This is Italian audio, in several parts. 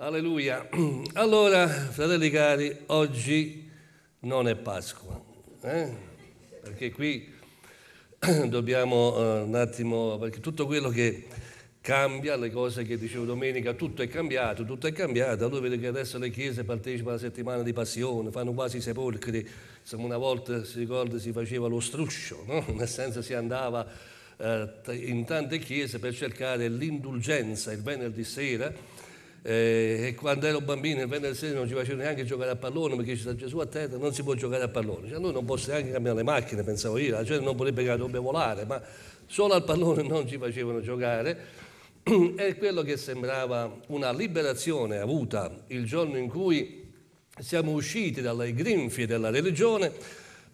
Alleluia. Allora, fratelli cari, oggi non è Pasqua, eh? perché qui dobbiamo eh, un attimo, perché tutto quello che cambia, le cose che dicevo domenica, tutto è cambiato, tutto è cambiato, allora vedo che adesso le chiese partecipano alla settimana di passione, fanno quasi i sepolcri, Insomma, una volta si ricorda si faceva lo struscio, no? nel senso si andava uh, in tante chiese per cercare l'indulgenza il venerdì sera, eh, e quando ero bambino il venerdì non ci facevo neanche giocare a pallone perché ci sta Gesù a terra, non si può giocare a pallone. Cioè, noi non possiamo neanche cambiare le macchine, pensavo io, la gente non potrebbe che volare, ma solo al pallone non ci facevano giocare. E quello che sembrava una liberazione avuta il giorno in cui siamo usciti dalle grinfie della religione,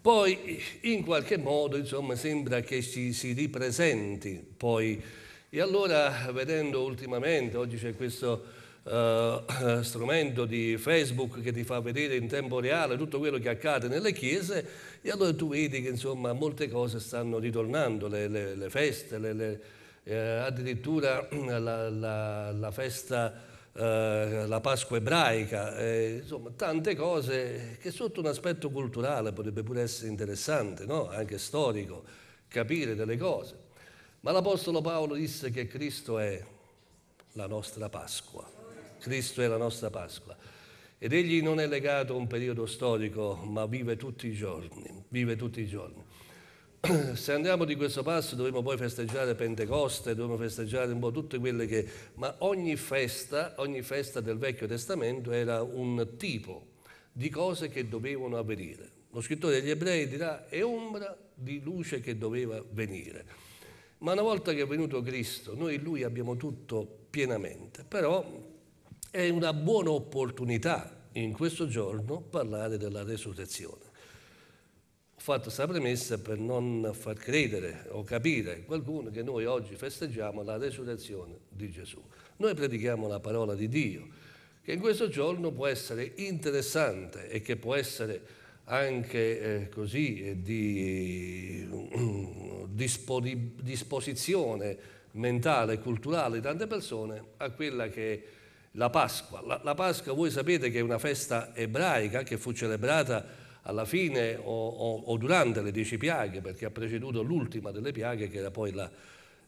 poi in qualche modo insomma, sembra che ci si ripresenti. Poi. E allora vedendo ultimamente, oggi c'è questo eh, strumento di Facebook che ti fa vedere in tempo reale tutto quello che accade nelle chiese e allora tu vedi che insomma molte cose stanno ritornando, le, le, le feste, le, eh, addirittura la, la, la festa... Uh, la Pasqua ebraica, eh, insomma tante cose che sotto un aspetto culturale potrebbe pure essere interessante, no? anche storico, capire delle cose. Ma l'Apostolo Paolo disse che Cristo è la nostra Pasqua. Cristo è la nostra Pasqua. Ed egli non è legato a un periodo storico, ma vive tutti i giorni, vive tutti i giorni. Se andiamo di questo passo dovremo poi festeggiare Pentecoste, dovremo festeggiare un po' tutte quelle che... Ma ogni festa, ogni festa del Vecchio Testamento era un tipo di cose che dovevano avvenire. Lo scrittore degli ebrei dirà è ombra di luce che doveva venire. Ma una volta che è venuto Cristo, noi in lui abbiamo tutto pienamente, però è una buona opportunità in questo giorno parlare della resurrezione. Ho fatto questa premessa per non far credere o capire qualcuno che noi oggi festeggiamo la resurrezione di Gesù. Noi predichiamo la parola di Dio, che in questo giorno può essere interessante e che può essere anche eh, così eh, di eh, disposizione mentale e culturale di tante persone a quella che è la Pasqua. La, la, Pasqua voi sapete che è una festa ebraica che fu celebrata alla fine o, o, o durante le dieci piaghe, perché ha preceduto l'ultima delle piaghe che era poi la,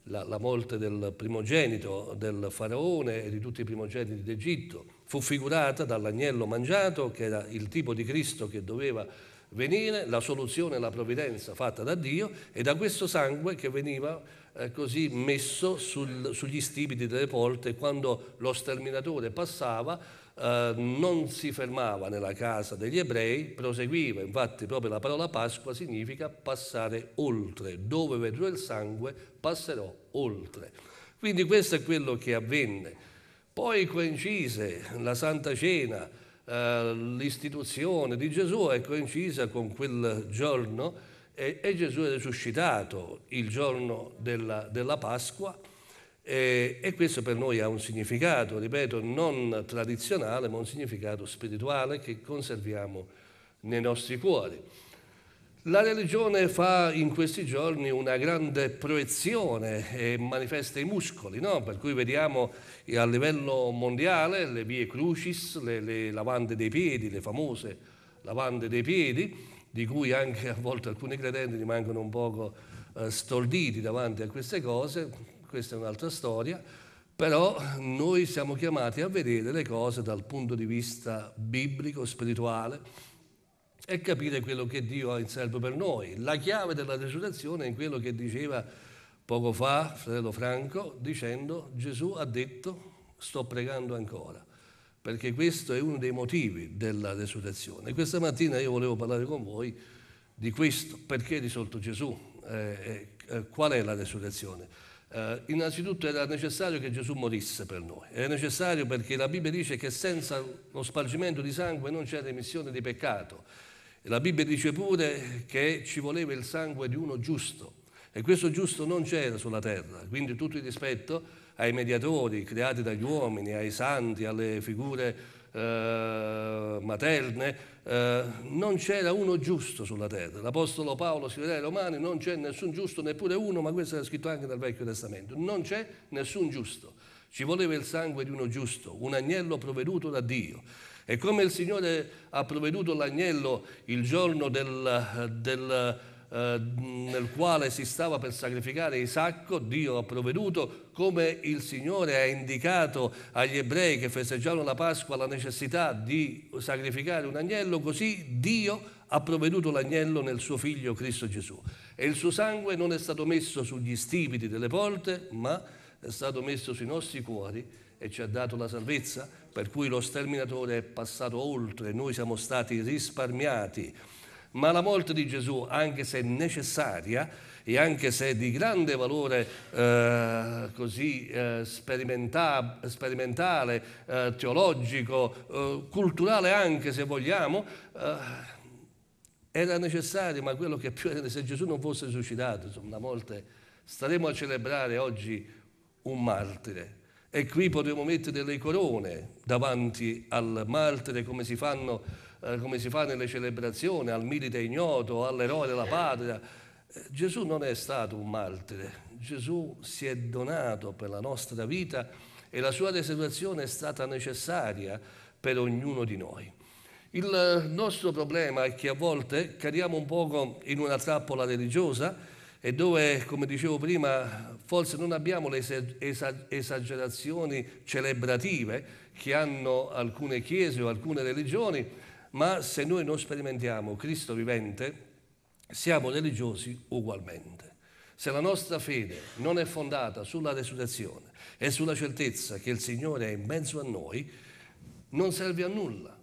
la, la, morte del primogenito del faraone e di tutti i primogeniti d'Egitto. Fu figurata dall'agnello mangiato, che era il tipo di Cristo che doveva venire, la soluzione la provvidenza fatta da Dio, e da questo sangue che veniva eh, così messo sul, sugli stipiti delle porte quando lo sterminatore passava eh, non si fermava nella casa degli ebrei, proseguiva, infatti proprio la parola Pasqua significa passare oltre, dove vedrò il sangue passerò oltre. Quindi questo è quello che avvenne. Poi coincise la Santa Cena, eh, l'istituzione di Gesù è coincisa con quel giorno e, e Gesù è risuscitato il giorno della, della Pasqua e, e, questo per noi ha un significato, ripeto, non tradizionale, ma un significato spirituale che conserviamo nei nostri cuori. La religione fa in questi giorni una grande proiezione e manifesta i muscoli, no? per cui vediamo a livello mondiale le vie crucis, le, le lavande dei piedi, le famose lavande dei piedi, di cui anche a volte alcuni credenti rimangono un poco eh, storditi davanti a queste cose, questa è un'altra storia, però noi siamo chiamati a vedere le cose dal punto di vista biblico, spirituale e capire quello che Dio ha in serbo per noi. La chiave della resurrezione è in quello che diceva poco fa fratello Franco, dicendo Gesù ha detto sto pregando ancora perché questo è uno dei motivi della resurrezione. Questa mattina io volevo parlare con voi di questo, perché è risolto Gesù, eh, eh, qual è la resurrezione. Eh, innanzitutto era necessario che Gesù morisse per noi, era necessario perché la Bibbia dice che senza lo spargimento di sangue non c'è remissione di peccato. la Bibbia dice pure che ci voleva il sangue di uno giusto e questo giusto non c'era sulla terra, quindi tutto il rispetto ai mediatori creati dagli uomini, ai santi, alle figure eh, materne, eh, non c'era uno giusto sulla terra. L'Apostolo Paolo scrive ai Romani, non c'è nessun giusto, neppure uno, ma questo era scritto anche nel Vecchio Testamento, non c'è nessun giusto. Ci voleva il sangue di uno giusto, un agnello provveduto da Dio. E come il Signore ha provveduto l'agnello il giorno del, del eh, nel quale si stava per sacrificare Isacco, Dio ha provveduto, come il Signore ha indicato agli ebrei che festeggiavano la Pasqua la necessità di sacrificare un agnello, così Dio ha provveduto l'agnello nel suo figlio Cristo Gesù. E il suo sangue non è stato messo sugli stipiti delle porte, ma è stato messo sui nostri cuori e ci ha dato la salvezza, per cui lo sterminatore è passato oltre, noi siamo stati risparmiati. Ma la morte di Gesù, anche se necessaria e anche se di grande valore eh, così eh, sperimenta- sperimentale, eh, teologico, eh, culturale anche se vogliamo, eh, era necessaria, ma quello che più era se Gesù non fosse suicidato, insomma, la morte, staremo a celebrare oggi un martire. E qui potremo mettere le corone davanti al martire come si fanno eh, come si fa nelle celebrazioni, al milite ignoto, all'eroe della patria. Eh, Gesù non è stato un martire, Gesù si è donato per la nostra vita e la sua resurrezione è stata necessaria per ognuno di noi. Il eh, nostro problema è che a volte cadiamo un poco in una trappola religiosa e dove, come dicevo prima, forse non abbiamo le esagerazioni celebrative che hanno alcune chiese o alcune religioni, ma se noi non sperimentiamo Cristo vivente, siamo religiosi ugualmente. Se la nostra fede non è fondata sulla resurrezione e sulla certezza che il Signore è in mezzo a noi, non serve a nulla.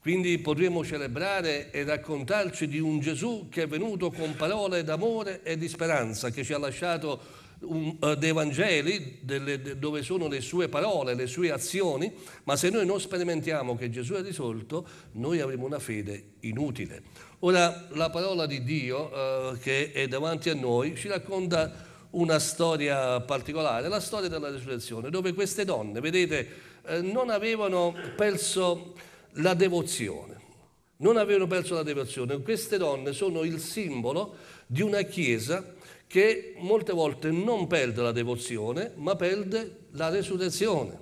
Quindi potremo celebrare e raccontarci di un Gesù che è venuto con parole d'amore e di speranza, che ci ha lasciato eh, dei Vangeli delle, de, dove sono le sue parole, le sue azioni, ma se noi non sperimentiamo che Gesù è risorto, noi avremo una fede inutile. Ora la parola di Dio uh, che è davanti a noi ci racconta una storia particolare, la storia della risurrezione, dove queste donne, vedete, eh, non avevano perso la devozione. Non avevano perso la devozione. Queste donne sono il simbolo di una chiesa che molte volte non perde la devozione, ma perde la resurrezione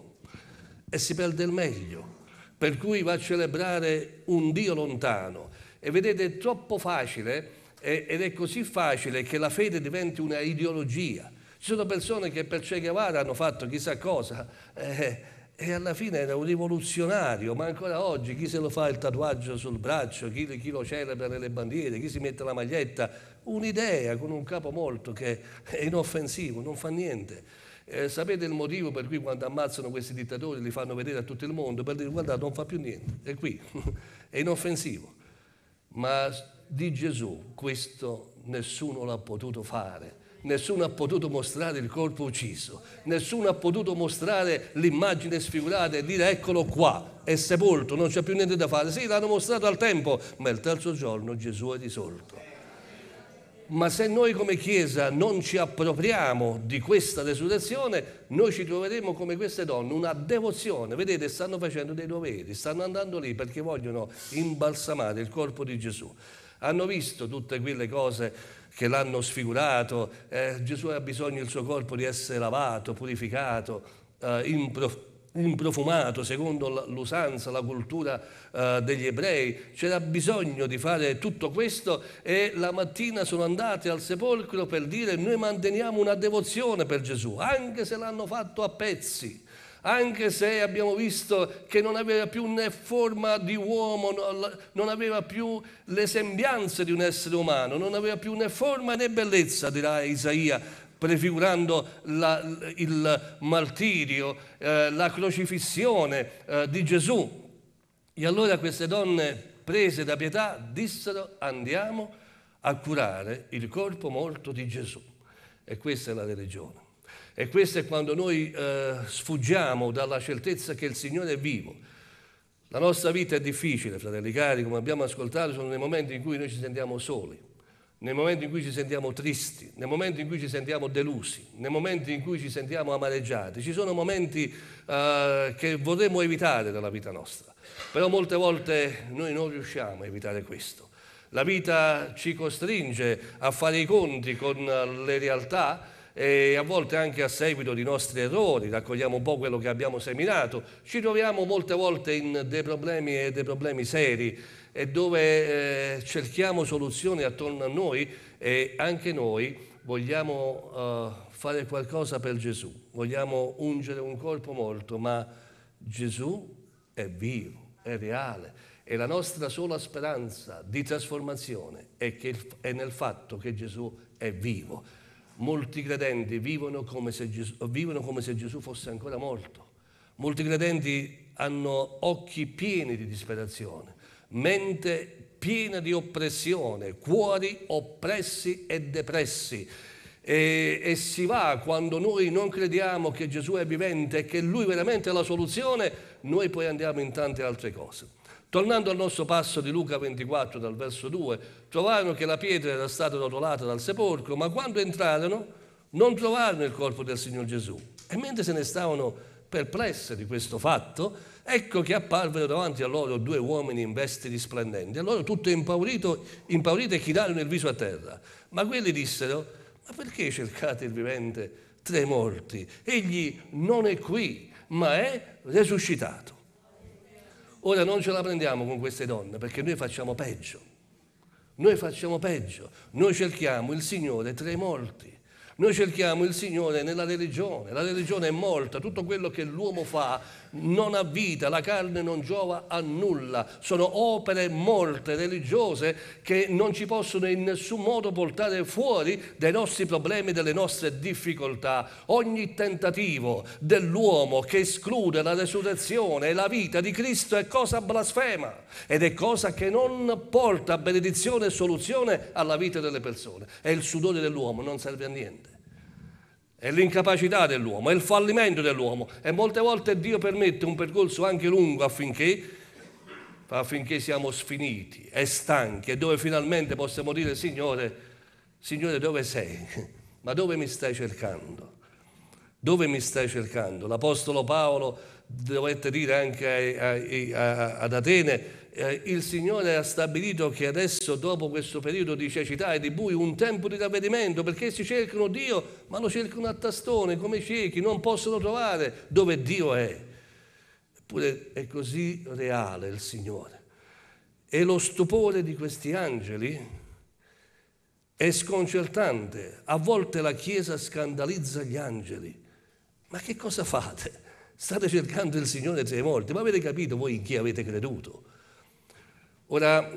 e si perde il meglio. Per cui va a celebrare un Dio lontano. E vedete, è troppo facile, ed è così facile che la fede diventi una ideologia. Ci sono persone che per Che Guevara hanno fatto chissà cosa. Eh, e alla fine era un rivoluzionario, ma ancora oggi chi se lo fa il tatuaggio sul braccio, chi, chi lo celebra nelle bandiere, chi si mette la maglietta, un'idea con un capo morto che è inoffensivo, non fa niente. Eh, sapete il motivo per cui quando ammazzano questi dittatori li fanno vedere a tutto il mondo per dire guardate non fa più niente, è qui, è inoffensivo. Ma di Gesù questo nessuno l'ha potuto fare nessuno ha potuto mostrare il corpo ucciso, nessuno ha potuto mostrare l'immagine sfigurata e dire eccolo qua, è sepolto, non c'è più niente da fare. Sì, l'hanno mostrato al tempo, ma il terzo giorno Gesù è risorto. Ma se noi come Chiesa non ci appropriamo di questa resurrezione, noi ci troveremo come queste donne, una devozione. Vedete, stanno facendo dei doveri, stanno andando lì perché vogliono imbalsamare il corpo di Gesù. Hanno visto tutte quelle cose che l'hanno sfigurato, eh, Gesù ha bisogno del suo corpo di essere lavato, purificato, eh, improf- improfumato secondo l'usanza, la cultura eh, degli ebrei. C'era bisogno di fare tutto questo e la mattina sono andati al sepolcro per dire noi manteniamo una devozione per Gesù, anche se l'hanno fatto a pezzi anche se abbiamo visto che non aveva più né forma di uomo, non aveva più le sembianze di un essere umano, non aveva più né forma né bellezza, dirà Isaia, prefigurando la, il martirio, eh, la crocifissione eh, di Gesù. E allora queste donne, prese da pietà, dissero andiamo a curare il corpo morto di Gesù. E questa è la religione. E questo è quando noi eh, sfuggiamo dalla certezza che il Signore è vivo. La nostra vita è difficile, fratelli cari, come abbiamo ascoltato, sono nei momenti in cui noi ci sentiamo soli, nei momenti in cui ci sentiamo tristi, nei momenti in cui ci sentiamo delusi, nei momenti in cui ci sentiamo amareggiati. Ci sono momenti eh, che vorremmo evitare nella vita nostra, però molte volte noi non riusciamo a evitare questo. La vita ci costringe a fare i conti con le realtà e a volte anche a seguito di nostri errori, raccogliamo un po' quello che abbiamo seminato, ci troviamo molte volte in dei problemi e dei problemi seri e dove eh, cerchiamo soluzioni attorno a noi e anche noi vogliamo eh, fare qualcosa per Gesù, vogliamo ungere un corpo morto, ma Gesù è vivo, è reale e la nostra sola speranza di trasformazione è, che, è nel fatto che Gesù è vivo Molti credenti vivono come, Gesù, vivono come se Gesù, fosse ancora morto. Molti credenti hanno occhi pieni di disperazione, mente piena di oppressione, cuori oppressi e depressi. E, e si va quando noi non crediamo che Gesù è vivente e che Lui veramente è la soluzione, noi poi andiamo in tante altre cose. Tornando al nostro passo di Luca 24 dal verso 2, trovarono che la pietra era stata rotolata dal sepolcro, ma quando entrarono non trovarono il corpo del Signor Gesù. E mentre se ne stavano perplesse di questo fatto, ecco che apparvero davanti a loro due uomini in vesti risplendenti. Allora tutto impaurito, impaurite chinarono il viso a terra. Ma quelli dissero, ma perché cercate il vivente tra i morti? Egli non è qui, ma è risuscitato. Ora non ce la prendiamo con queste donne perché noi facciamo peggio. Noi facciamo peggio. Noi cerchiamo il Signore tra i morti. Noi cerchiamo il Signore nella religione, la religione è morta, tutto quello che l'uomo fa non ha vita, la carne non giova a nulla, sono opere morte, religiose, che non ci possono in nessun modo portare fuori dai nostri problemi, dalle nostre difficoltà. Ogni tentativo dell'uomo che esclude la resurrezione e la vita di Cristo è cosa blasfema ed è cosa che non porta benedizione e soluzione alla vita delle persone. È il sudore dell'uomo non serve a niente è l'incapacità dell'uomo, è il fallimento dell'uomo e molte volte Dio permette un percorso anche lungo affinché, affinché siamo sfiniti e stanchi e dove finalmente possiamo dire Signore, Signore dove sei? Ma dove mi stai cercando? Dove mi stai cercando? L'Apostolo Paolo dovette dire anche ad Atene, eh, il Signore ha stabilito che adesso, dopo questo periodo di cecità e di buio, un tempo di ravvedimento, perché si cercano Dio, ma lo cercano a tastone, come ciechi, non possono trovare dove Dio è. Eppure è così reale il Signore. E lo stupore di questi angeli è sconcertante. A volte la Chiesa scandalizza gli angeli. Ma che cosa fate? State cercando il Signore tra i morti, ma avete capito voi in chi avete creduto? Ora,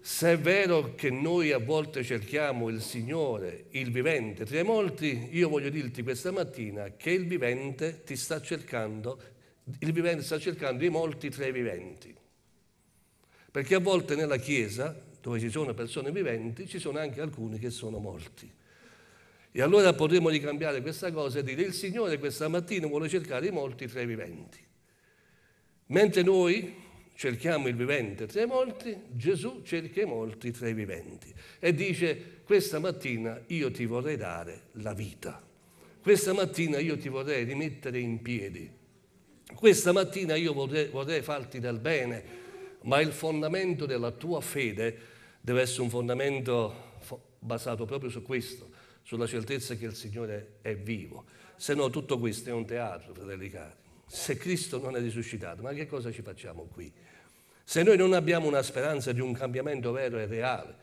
se è vero che noi a volte cerchiamo il Signore, il vivente tra i molti, io voglio dirti questa mattina che il vivente ti sta cercando, il vivente sta cercando i molti tra i viventi. Perché a volte nella Chiesa, dove ci sono persone viventi, ci sono anche alcuni che sono morti. E allora potremmo ricambiare questa cosa e dire il Signore questa mattina vuole cercare i molti tra i viventi. Mentre noi cerchiamo il vivente tra i morti, Gesù cerca i morti tra i viventi e dice questa mattina io ti vorrei dare la vita, questa mattina io ti vorrei rimettere in piedi, questa mattina io vorrei, vorrei farti del bene, ma il fondamento della tua fede deve essere un fondamento basato proprio su questo, sulla certezza che il Signore è vivo, se no tutto questo è un teatro, fratelli cari se Cristo non è risuscitato, ma che cosa ci facciamo qui? Se noi non abbiamo una speranza di un cambiamento vero e reale,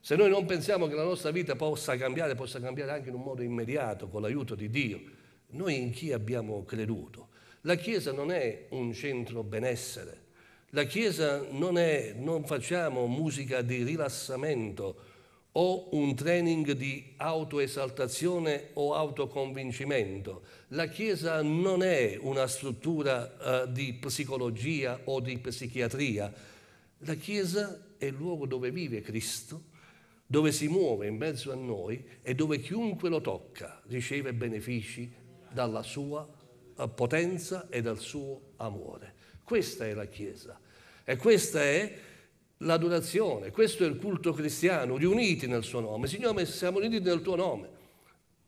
se noi non pensiamo che la nostra vita possa cambiare, possa cambiare anche in un modo immediato, con l'aiuto di Dio, noi in chi abbiamo creduto? La Chiesa non è un centro benessere, la Chiesa non è, non facciamo musica di rilassamento, o un training di autoesaltazione o autoconvincimento. La Chiesa non è una struttura eh, di psicologia o di psichiatria. La Chiesa è il luogo dove vive Cristo, dove si muove in mezzo a noi e dove chiunque lo tocca riceve benefici dalla sua eh, potenza e dal suo amore. Questa è la Chiesa e questa è l'adorazione, questo è il culto cristiano, riuniti nel suo nome. Signore, siamo riuniti nel tuo nome.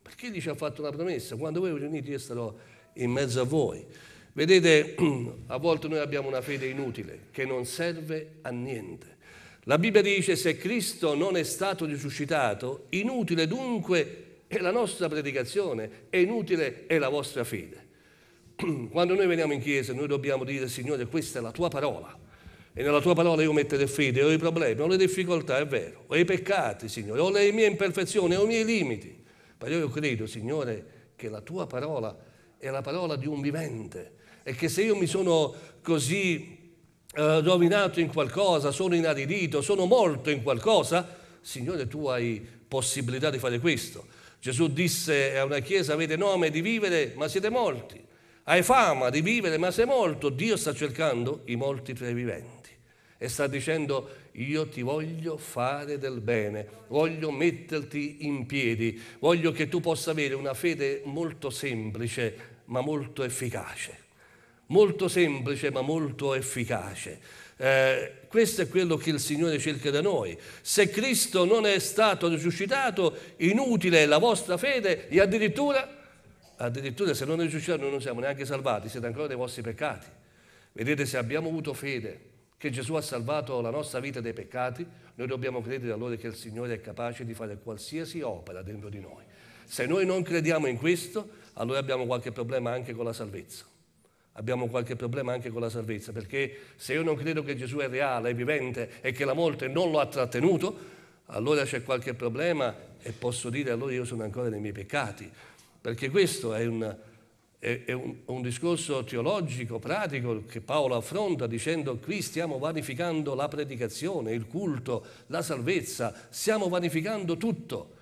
Perché gli ci ha fatto una promessa? Quando voi vi riunite io sarò in mezzo a voi. Vedete, a volte noi abbiamo una fede inutile che non serve a niente. La Bibbia dice se Cristo non è stato risuscitato, inutile dunque è la nostra predicazione e inutile è la vostra fede. Quando noi veniamo in chiesa noi dobbiamo dire Signore questa è la tua parola e nella tua parola io metterò fede, ho i problemi, ho le difficoltà, è vero, ho i peccati, Signore, ho le mie imperfezioni, ho i miei limiti. Ma io credo, Signore, che la tua parola è la parola di un vivente e che se io mi sono così eh, rovinato in qualcosa, sono inaridito, sono morto in qualcosa, Signore, tu hai possibilità di fare questo. Gesù disse a una chiesa, avete nome di vivere, ma siete morti. Hai fama di vivere, ma sei morto. Dio sta cercando i morti tra i viventi e sta dicendo io ti voglio fare del bene, voglio metterti in piedi, voglio che tu possa avere una fede molto semplice ma molto efficace. Molto semplice ma molto efficace. Eh, questo è quello che il Signore cerca da noi. Se Cristo non è stato risuscitato, inutile è la vostra fede e addirittura addirittura se non è risuscitiamo non siamo neanche salvati, siete ancora dei vostri peccati. Vedete se abbiamo avuto fede che Gesù ha salvato la nostra vita dai peccati, noi dobbiamo credere allora che il Signore è capace di fare qualsiasi opera dentro di noi. Se noi non crediamo in questo, allora abbiamo qualche problema anche con la salvezza. Abbiamo qualche problema anche con la salvezza, perché se io non credo che Gesù è reale, è vivente e che la morte non lo ha trattenuto, allora c'è qualche problema e posso dire allora io sono ancora nei miei peccati, perché questo è un, è, un, un, discorso teologico, pratico, che Paolo affronta dicendo qui stiamo vanificando la predicazione, il culto, la salvezza, stiamo vanificando tutto.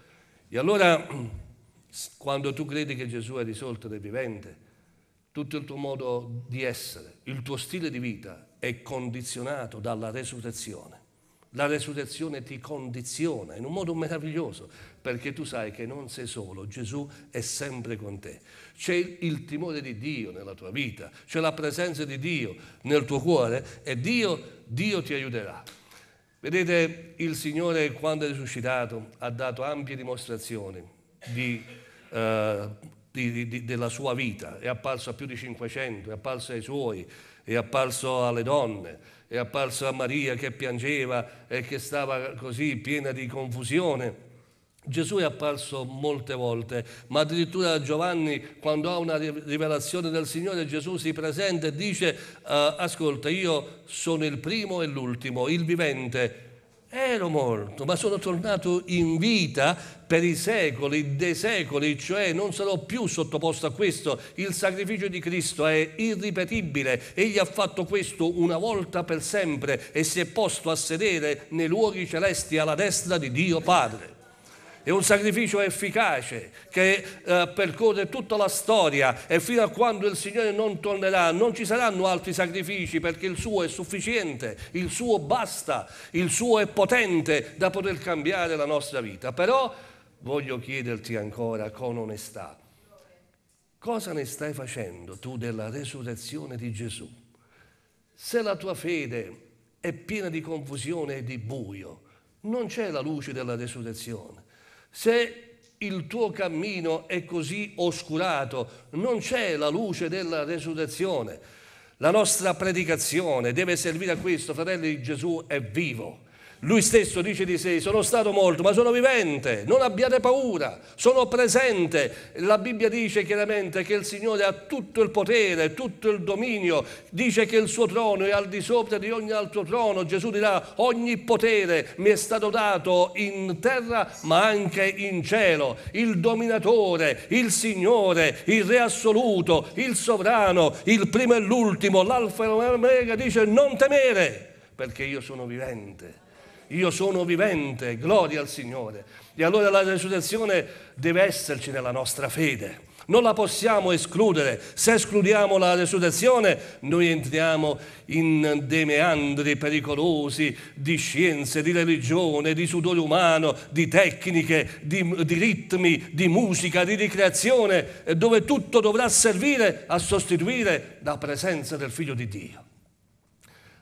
E allora quando tu credi che Gesù è risolto ed è vivente, tutto il tuo modo di essere, il tuo stile di vita è condizionato dalla resurrezione. La resurrezione ti condiziona in un modo meraviglioso, perché tu sai che non sei solo, Gesù è sempre con te. C'è il timore di Dio nella tua vita, c'è la presenza di Dio nel tuo cuore e Dio, Dio ti aiuterà. Vedete, il Signore quando è risuscitato ha dato ampie dimostrazioni di, eh, di, di, della sua vita, è apparso a più di 500, è apparso ai suoi, è apparso alle donne è apparso a Maria che piangeva e che stava così piena di confusione. Gesù è apparso molte volte, ma addirittura Giovanni quando ha una rivelazione del Signore Gesù si presenta e dice ah, ascolta io sono il primo e l'ultimo, il vivente, Ero morto, ma sono tornato in vita per i secoli dei secoli, cioè non sarò più sottoposto a questo. Il sacrificio di Cristo è irripetibile, egli ha fatto questo una volta per sempre e si è posto a sedere nei luoghi celesti alla destra di Dio Padre. È un sacrificio efficace che eh, percorre tutta la storia e fino a quando il Signore non tornerà non ci saranno altri sacrifici perché il suo è sufficiente, il suo basta, il suo è potente da poter cambiare la nostra vita. Però voglio chiederti ancora con onestà, cosa ne stai facendo tu della resurrezione di Gesù? Se la tua fede è piena di confusione e di buio, non c'è la luce della resurrezione se il tuo cammino è così oscurato, non c'è la luce della resurrezione. La nostra predicazione deve servire a questo, fratelli, Gesù è vivo lui stesso dice di sé, sono stato morto, ma sono vivente, non abbiate paura, sono presente. La Bibbia dice chiaramente che il Signore ha tutto il potere, tutto il dominio, dice che il suo trono è al di sopra di ogni altro trono. Gesù dirà, ogni potere mi è stato dato in terra, ma anche in cielo. Il dominatore, il Signore, il Re assoluto, il sovrano, il primo e l'ultimo, l'alfa e l'omega dice non temere, perché io sono vivente io sono vivente, gloria al Signore. E allora la resurrezione deve esserci nella nostra fede. Non la possiamo escludere. Se escludiamo la resurrezione, noi entriamo in dei meandri pericolosi di scienze, di religione, di sudore umano, di tecniche, di, di ritmi, di musica, di ricreazione, dove tutto dovrà servire a sostituire la presenza del Figlio di Dio.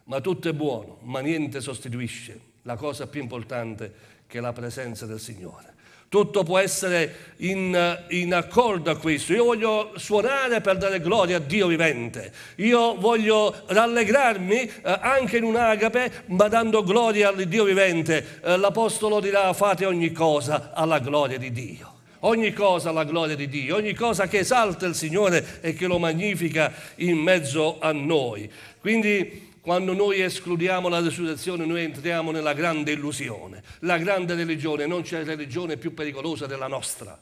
Ma tutto è buono, ma niente sostituisce la cosa più importante che la presenza del Signore. Tutto può essere in, in, accordo a questo. Io voglio suonare per dare gloria a Dio vivente. Io voglio rallegrarmi eh, anche in un agape, ma dando gloria al Dio vivente. Eh, l'Apostolo dirà fate ogni cosa alla gloria di Dio. Ogni cosa alla gloria di Dio, ogni cosa che esalta il Signore e che lo magnifica in mezzo a noi. Quindi quando noi escludiamo la resurrezione noi entriamo nella grande illusione, la grande religione, non c'è religione più pericolosa della nostra.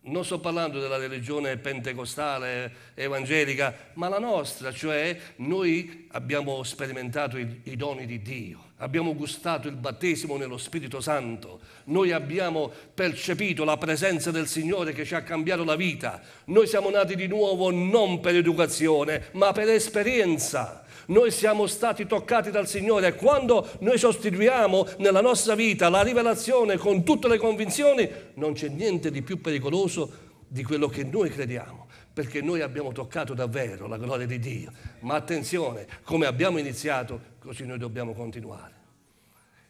Non sto parlando della religione pentecostale, evangelica, ma la nostra, cioè noi abbiamo sperimentato i, i doni di Dio abbiamo gustato il battesimo nello Spirito Santo, noi abbiamo percepito la presenza del Signore che ci ha cambiato la vita, noi siamo nati di nuovo non per educazione, ma per esperienza. Noi siamo stati toccati dal Signore e quando noi sostituiamo nella nostra vita la rivelazione con tutte le convinzioni, non c'è niente di più pericoloso di quello che noi crediamo perché noi abbiamo toccato davvero la gloria di Dio. Ma attenzione, come abbiamo iniziato, così noi dobbiamo continuare.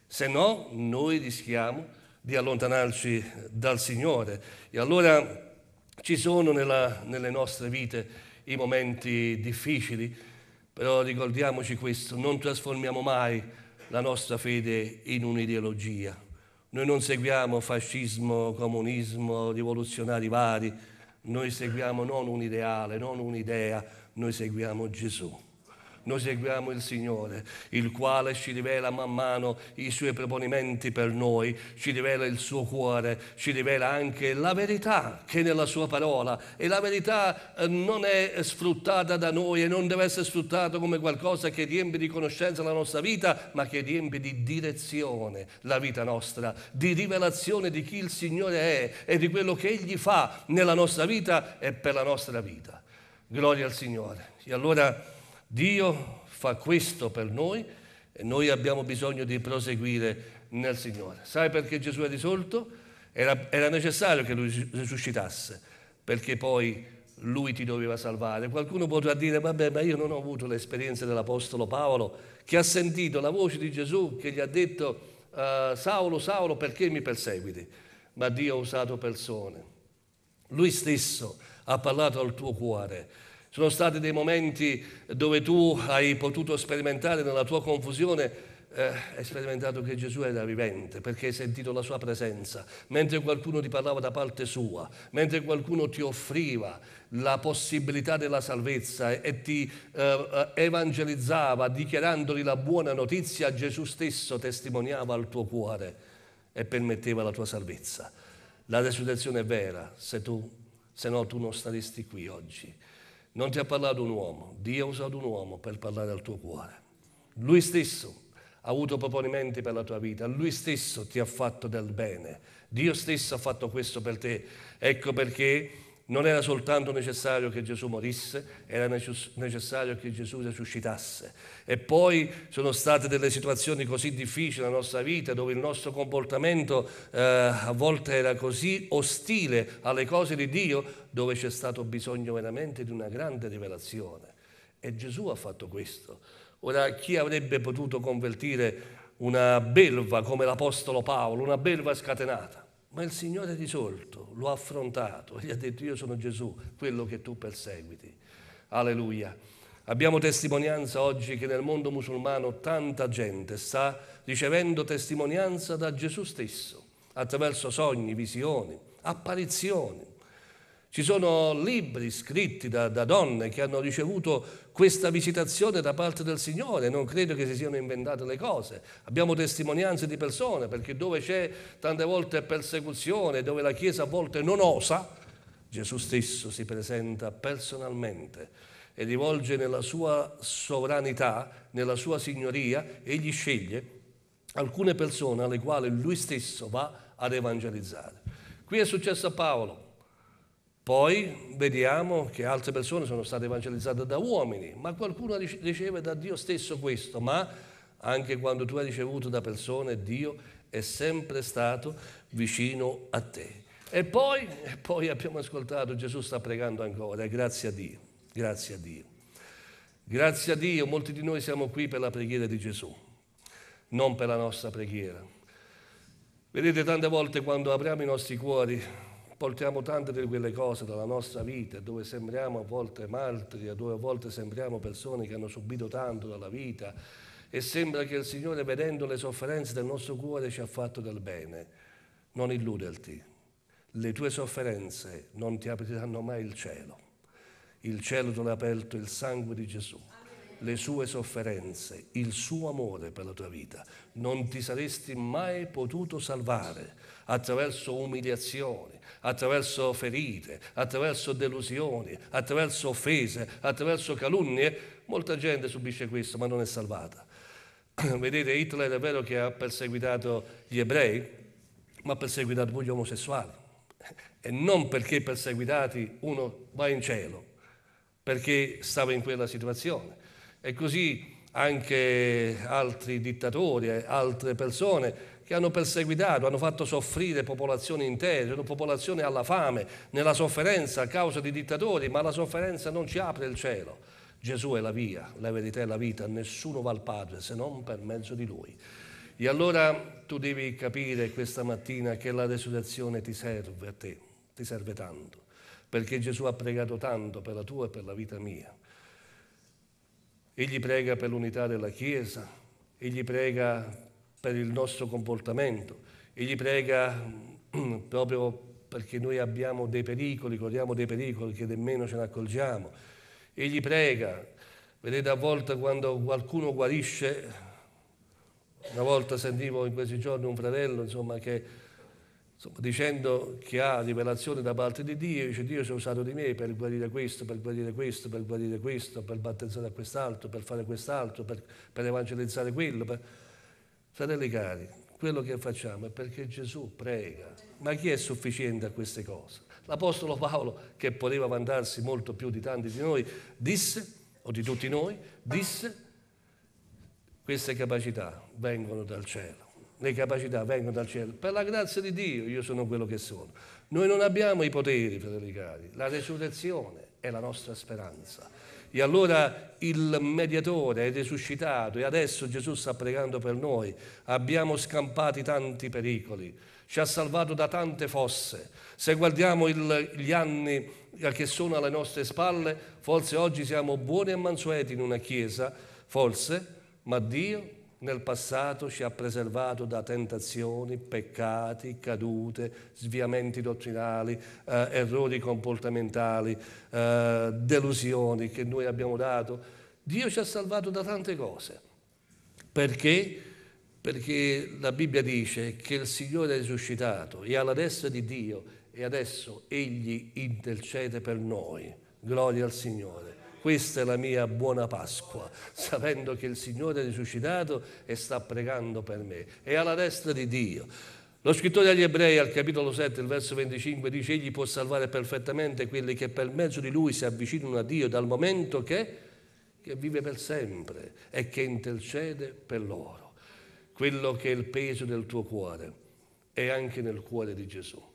Se no, noi rischiamo di allontanarci dal Signore. E allora ci sono nella, nelle nostre vite i momenti difficili, però ricordiamoci questo, non trasformiamo mai la nostra fede in un'ideologia. Noi non seguiamo fascismo, comunismo, rivoluzionari vari, noi seguiamo non un ideale, non un'idea, noi seguiamo Gesù noi seguiamo il Signore, il quale ci rivela man mano i suoi proponimenti per noi, ci rivela il suo cuore, ci rivela anche la verità che è nella sua parola e la verità eh, non è sfruttata da noi e non deve essere sfruttata come qualcosa che riempie di conoscenza la nostra vita, ma che riempie di direzione la vita nostra, di rivelazione di chi il Signore è e di quello che Egli fa nella nostra vita e per la nostra vita. Gloria al Signore. E allora Dio fa questo per noi e noi abbiamo bisogno di proseguire nel Signore. Sai perché Gesù è risolto? Era, era necessario che lui risuscitasse, perché poi lui ti doveva salvare. Qualcuno potrà dire, vabbè, ma io non ho avuto l'esperienza dell'Apostolo Paolo, che ha sentito la voce di Gesù che gli ha detto, Uh, Saulo, Saulo, perché mi perseguiti? Ma Dio ha usato persone. Lui stesso ha parlato al tuo cuore. Sono stati dei momenti dove tu hai potuto sperimentare nella tua confusione eh, hai sperimentato che Gesù era vivente perché hai sentito la sua presenza, mentre qualcuno ti parlava da parte sua, mentre qualcuno ti offriva la possibilità della salvezza e ti eh, eh evangelizzava dichiarandogli la buona notizia, Gesù stesso testimoniava al tuo cuore e permetteva la tua salvezza. La resurrezione è vera, se, tu, se no tu non staresti qui oggi. Non ti ha parlato un uomo, Dio ha usato un uomo per parlare al tuo cuore. Lui stesso ha avuto proponimenti per la tua vita, lui stesso ti ha fatto del bene, Dio stesso ha fatto questo per te. Ecco perché non era soltanto necessario che Gesù morisse, era necessario che Gesù risuscitasse. E poi sono state delle situazioni così difficili nella nostra vita, dove il nostro comportamento eh, a volte era così ostile alle cose di Dio, dove c'è stato bisogno veramente di una grande rivelazione. E Gesù ha fatto questo. Ora, chi avrebbe potuto convertire una belva come l'Apostolo Paolo, una belva scatenata? Ma il Signore è risolto, lo ha affrontato, gli ha detto io sono Gesù, quello che tu perseguiti. Alleluia. Abbiamo testimonianza oggi che nel mondo musulmano tanta gente sta ricevendo testimonianza da Gesù stesso, attraverso sogni, visioni, apparizioni. Ci sono libri scritti da, da, donne che hanno ricevuto questa visitazione da parte del Signore, non credo che si siano inventate le cose. Abbiamo testimonianze di persone, perché dove c'è tante volte persecuzione, dove la Chiesa a volte non osa, Gesù stesso si presenta personalmente e rivolge nella sua sovranità, nella sua signoria, egli sceglie alcune persone alle quali lui stesso va ad evangelizzare. Qui è successo a Paolo, poi vediamo che altre persone sono state evangelizzate da uomini, ma qualcuno riceve da Dio stesso questo, ma anche quando tu hai ricevuto da persone, Dio è sempre stato vicino a te. E poi, e poi abbiamo ascoltato, Gesù sta pregando ancora, grazie a Dio, grazie a Dio. Grazie a Dio, molti di noi siamo qui per la preghiera di Gesù, non per la nostra preghiera. Vedete, tante volte quando apriamo i nostri cuori portiamo tante di quelle cose dalla nostra vita, dove sembriamo a volte martiri, dove a volte sembriamo persone che hanno subito tanto dalla vita e sembra che il Signore, vedendo le sofferenze del nostro cuore, ci ha fatto del bene. Non illuderti, le tue sofferenze non ti apriranno mai il cielo. Il cielo te l'ha aperto il sangue di Gesù le sue sofferenze, il suo amore per la tua vita. Non ti saresti mai potuto salvare attraverso umiliazioni, attraverso ferite, attraverso delusioni, attraverso offese, attraverso calunnie. Molta gente subisce questo, ma non è salvata. Vedete, Hitler è vero che ha perseguitato gli ebrei, ma ha perseguitato pure gli omosessuali. E non perché perseguitati uno va in cielo, perché stava in quella situazione. E così anche altri dittatori, altre persone che hanno perseguitato, hanno fatto soffrire popolazioni intere, popolazioni alla fame, nella sofferenza a causa di dittatori, ma la sofferenza non ci apre il cielo. Gesù è la via, la verità è la vita, nessuno va al Padre se non per mezzo di Lui. E allora tu devi capire questa mattina che la resurrezione ti serve a te, ti serve tanto, perché Gesù ha pregato tanto per la tua e per la vita mia. Egli prega per l'unità della Chiesa, egli prega per il nostro comportamento. Egli prega proprio perché noi abbiamo dei pericoli, corriamo dei pericoli che nemmeno ce ne accorgiamo. Egli prega, vedete a volte quando qualcuno guarisce, una volta sentivo in questi giorni un fratello insomma, che insomma, dicendo che ha rivelazione da parte di Dio, dice Dio si è usato di me per guarire questo, per guarire questo, per guarire questo, per battezzare a quest'altro, per fare quest'altro, per, per evangelizzare quello. Per... Fratelli cari, quello che facciamo è perché Gesù prega. Ma chi è sufficiente a queste cose? L'Apostolo Paolo, che poteva vantarsi molto più di tanti di noi, disse, o di tutti noi, disse, queste capacità vengono dal cielo. Le capacità vengono dal cielo. Per la grazia di Dio io sono quello che sono. Noi non abbiamo i poteri, fratelli cari. La resurrezione è la nostra speranza. E allora il mediatore è risuscitato e adesso Gesù sta pregando per noi. Abbiamo scampato tanti pericoli, ci ha salvato da tante fosse. Se guardiamo il, gli anni che sono alle nostre spalle, forse oggi siamo buoni e mansueti in una chiesa, forse, ma Dio nel passato ci ha preservato da tentazioni, peccati, cadute, sviamenti dottrinali, eh, errori comportamentali, eh, delusioni che noi abbiamo dato. Dio ci ha salvato da tante cose. Perché? Perché la Bibbia dice che il Signore è risuscitato e alla destra di Dio e adesso Egli intercede per noi. Gloria al Signore. Questa è la mia buona Pasqua, sapendo che il Signore è risuscitato e sta pregando per me. È alla destra di Dio. Lo scrittore agli ebrei al capitolo 7, il verso 25 dice, egli può salvare perfettamente quelli che per mezzo di lui si avvicinano a Dio dal momento che, che vive per sempre e che intercede per loro. Quello che è il peso del tuo cuore è anche nel cuore di Gesù.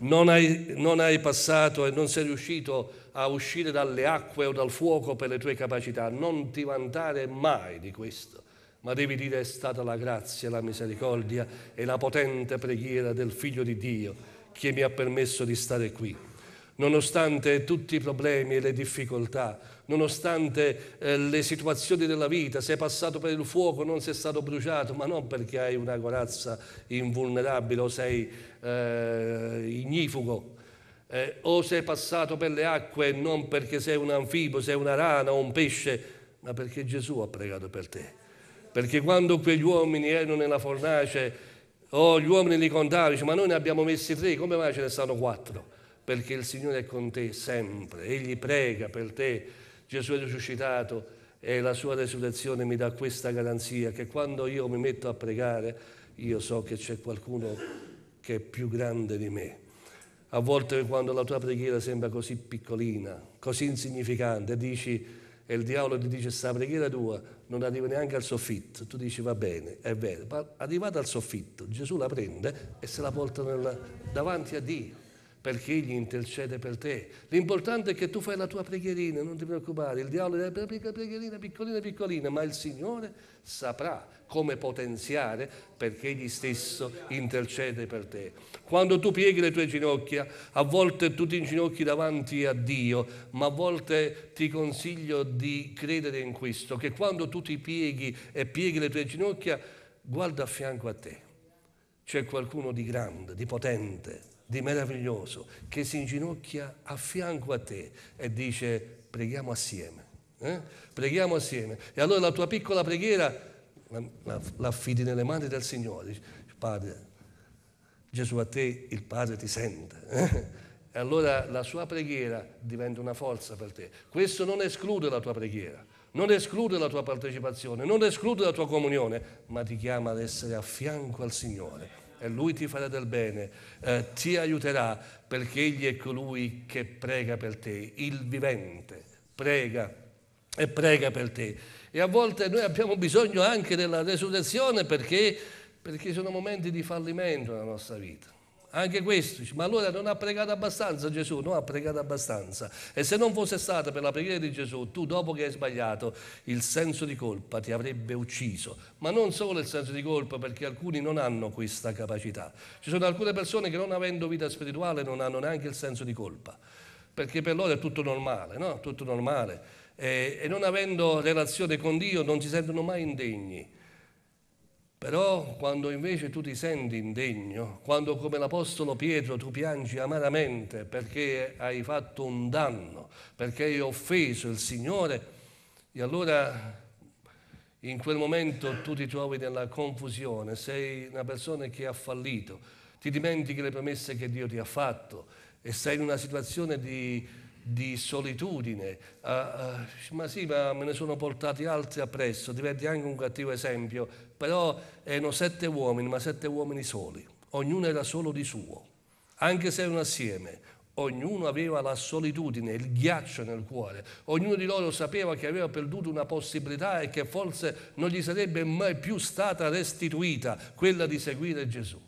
Non hai, non hai passato e non sei riuscito a a uscire dalle acque o dal fuoco per le tue capacità. Non ti vantare mai di questo, ma devi dire è stata la grazia, la misericordia e la potente preghiera del Figlio di Dio che mi ha permesso di stare qui. Nonostante tutti i problemi e le difficoltà, nonostante eh, le situazioni della vita, sei passato per il fuoco, non sei stato bruciato, ma non perché hai una corazza invulnerabile o sei eh, ignifugo, eh, o sei passato per le acque non perché sei un anfibo, sei una rana o un pesce, ma perché Gesù ha pregato per te. Perché quando quegli uomini erano nella fornace, oh, gli uomini li contavi, dice, ma noi ne abbiamo messi tre, come mai ce ne stanno quattro? Perché il Signore è con te sempre, Egli prega per te. Gesù è risuscitato e la sua resurrezione mi dà questa garanzia che quando io mi metto a pregare, io so che c'è qualcuno che è più grande di me a volte quando la tua preghiera sembra così piccolina, così insignificante, dici, e il diavolo ti dice questa preghiera tua non arriva neanche al soffitto, tu dici va bene, è vero, ma arrivata al soffitto Gesù la prende e se la porta nella, davanti a Dio perché egli intercede per te. L'importante è che tu fai la tua preghierina, non ti preoccupare, il diavolo dice la pregherina piccolina piccolina, ma il Signore saprà come potenziare perché Egli stesso intercede per te. Quando tu pieghi le tue ginocchia, a volte tu ti inginocchi davanti a Dio, ma a volte ti consiglio di credere in questo, che quando tu ti pieghi e pieghi le tue ginocchia, guarda a fianco a te. C'è qualcuno di grande, di potente, di meraviglioso, che si inginocchia a fianco a te e dice preghiamo assieme. Eh? Preghiamo assieme. E allora la tua piccola preghiera l'affidi nelle mani del Signore. padre, Gesù a te, il Padre ti sente. E allora la sua preghiera diventa una forza per te. Questo non esclude la tua preghiera, non esclude la tua partecipazione, non esclude la tua comunione, ma ti chiama ad essere a fianco al Signore. E Lui ti farà del bene, eh, ti aiuterà, perché Egli è colui che prega per te, il vivente, prega e prega per te. E a volte noi abbiamo bisogno anche della resurrezione perché, perché sono momenti di fallimento nella nostra vita. Anche questo, ma allora non ha pregato abbastanza Gesù, non ha pregato abbastanza. E se non fosse stata per la preghiera di Gesù, tu dopo che hai sbagliato, il senso di colpa ti avrebbe ucciso. Ma non solo il senso di colpa, perché alcuni non hanno questa capacità. Ci sono alcune persone che non avendo vita spirituale non hanno neanche il senso di colpa, perché per loro è tutto normale, no? Tutto normale e, eh, e non avendo relazione con Dio non si sentono mai indegni. Però quando invece tu ti senti indegno, quando come l'Apostolo Pietro tu piangi amaramente perché hai fatto un danno, perché hai offeso il Signore, e allora in quel momento tu ti trovi nella confusione, sei una persona che ha fallito, ti dimentichi le promesse che Dio ti ha fatto e sei in una situazione di di solitudine, uh, uh, ma sì, ma me ne sono portati altri appresso, diventi anche un cattivo esempio, però erano sette uomini, ma sette uomini soli, ognuno era solo di suo, anche se erano assieme, ognuno aveva la solitudine, il ghiaccio nel cuore, ognuno di loro sapeva che aveva perduto una possibilità e che forse non gli sarebbe mai più stata restituita quella di seguire Gesù.